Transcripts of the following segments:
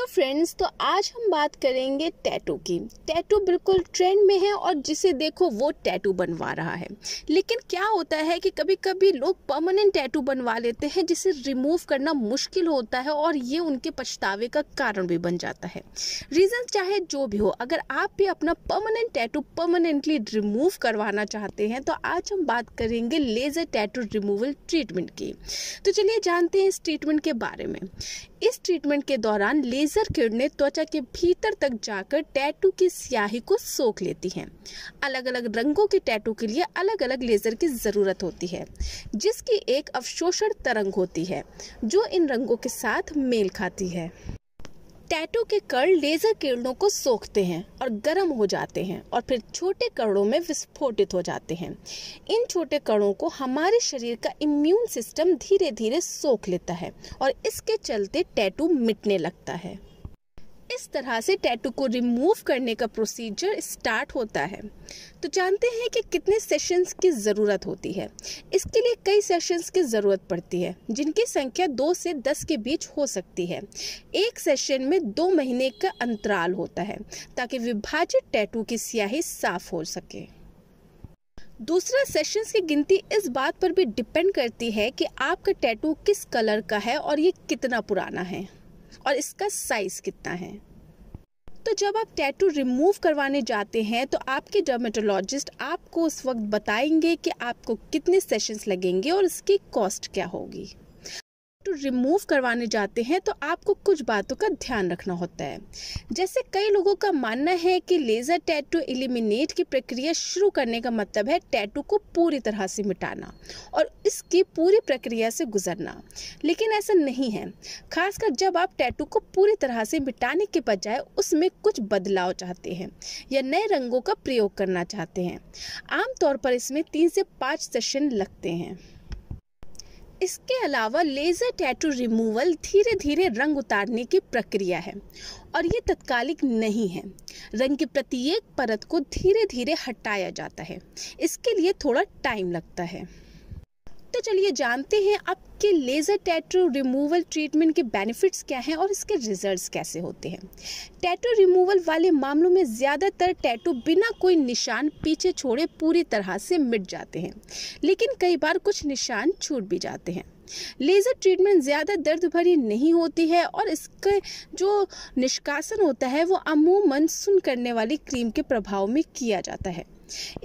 dear friends तो आज हम बात करेंगे टैटू की टैटू बिल्कुल ट्रेंड में है और जिसे देखो वो टैटू बनवा रहा है लेकिन क्या होता है कि कभी कभी लोग परमानेंट टैटू बनवा लेते हैं जिसे रिमूव करना मुश्किल होता है और ये उनके पछतावे का कारण भी बन जाता है रीज़न चाहे जो भी हो अगर आप भी अपना परमानेंट टैटू परमानेंटली रिमूव करवाना चाहते हैं तो आज हम बात करेंगे लेज़र टैटू रिमूवल ट्रीटमेंट की तो चलिए जानते हैं इस ट्रीटमेंट के बारे में इस ट्रीटमेंट के दौरान लेजर किरणें त्वचा के भीतर तक जाकर टैटू की स्याही को सोख लेती हैं अलग अलग रंगों के टैटू के लिए अलग अलग लेजर की ज़रूरत होती है जिसकी एक अवशोषण तरंग होती है जो इन रंगों के साथ मेल खाती है टैटू के कर्ल लेजर किरणों को सोखते हैं और गर्म हो जाते हैं और फिर छोटे कणों में विस्फोटित हो जाते हैं इन छोटे कणों को हमारे शरीर का इम्यून सिस्टम धीरे धीरे सोख लेता है और इसके चलते टैटू मिटने लगता है इस तरह से टैटू को रिमूव करने का प्रोसीजर स्टार्ट होता है तो जानते हैं कि कितने सेशंस की ज़रूरत होती है इसके लिए कई सेशंस की ज़रूरत पड़ती है जिनकी संख्या दो से दस के बीच हो सकती है एक सेशन में दो महीने का अंतराल होता है ताकि विभाजित टैटू की स्याही साफ हो सके दूसरा सेशंस की गिनती इस बात पर भी डिपेंड करती है कि आपका टैटू किस कलर का है और ये कितना पुराना है और इसका साइज कितना है तो जब आप टैटू रिमूव करवाने जाते हैं तो आपके डर्मेटोलॉजिस्ट आपको उस वक्त बताएंगे कि आपको कितने सेशंस लगेंगे और इसकी कॉस्ट क्या होगी टैटू रिमूव करवाने जाते हैं तो आपको कुछ बातों का ध्यान रखना होता है जैसे कई लोगों का मानना है कि लेज़र टैटू एलिमिनेट की प्रक्रिया शुरू करने का मतलब है टैटू को पूरी तरह से मिटाना और इसकी पूरी प्रक्रिया से गुजरना लेकिन ऐसा नहीं है खासकर जब आप टैटू को पूरी तरह से मिटाने के बजाय उसमें कुछ बदलाव चाहते हैं या नए रंगों का प्रयोग करना चाहते हैं आमतौर पर इसमें तीन से पाँच सेशन लगते हैं इसके अलावा लेज़र टैटू रिमूवल धीरे धीरे रंग उतारने की प्रक्रिया है और ये तत्कालिक नहीं है रंग की प्रत्येक परत को धीरे धीरे हटाया जाता है इसके लिए थोड़ा टाइम लगता है तो चलिए जानते हैं अब लेज़र टैटू रिमूवल ट्रीटमेंट के बेनिफिट्स क्या हैं और इसके रिजल्ट्स कैसे होते हैं टैटू रिमूवल वाले मामलों में ज़्यादातर टैटू बिना कोई निशान पीछे छोड़े पूरी तरह से मिट जाते हैं लेकिन कई बार कुछ निशान छूट भी जाते हैं लेज़र ट्रीटमेंट ज़्यादा दर्द भरी नहीं होती है और इसके जो निष्कासन होता है वो अमूमन सुन करने वाली क्रीम के प्रभाव में किया जाता है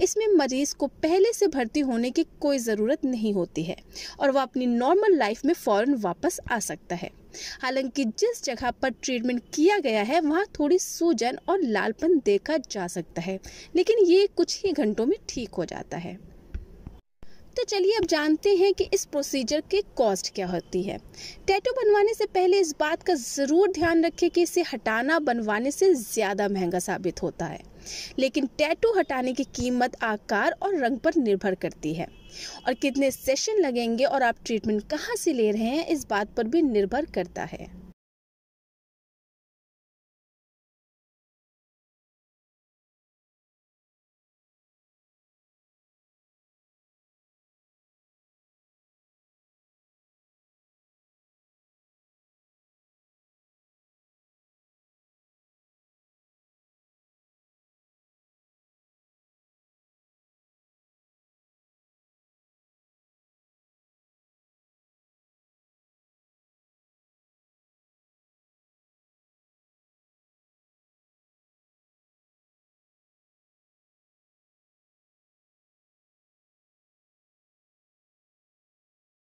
इसमें मरीज को पहले से भर्ती होने की कोई ज़रूरत नहीं होती है और वह अपनी नॉर्मल लाइफ में फ़ौरन वापस आ सकता है हालांकि जिस जगह पर ट्रीटमेंट किया गया है वहाँ थोड़ी सूजन और लालपन देखा जा सकता है लेकिन ये कुछ ही घंटों में ठीक हो जाता है तो चलिए अब जानते हैं कि इस प्रोसीजर की कॉस्ट क्या होती है टैटू बनवाने से पहले इस बात का ज़रूर ध्यान रखें कि इसे हटाना बनवाने से ज़्यादा महंगा साबित होता है लेकिन टैटू हटाने की कीमत आकार और रंग पर निर्भर करती है और कितने सेशन लगेंगे और आप ट्रीटमेंट कहाँ से ले रहे हैं इस बात पर भी निर्भर करता है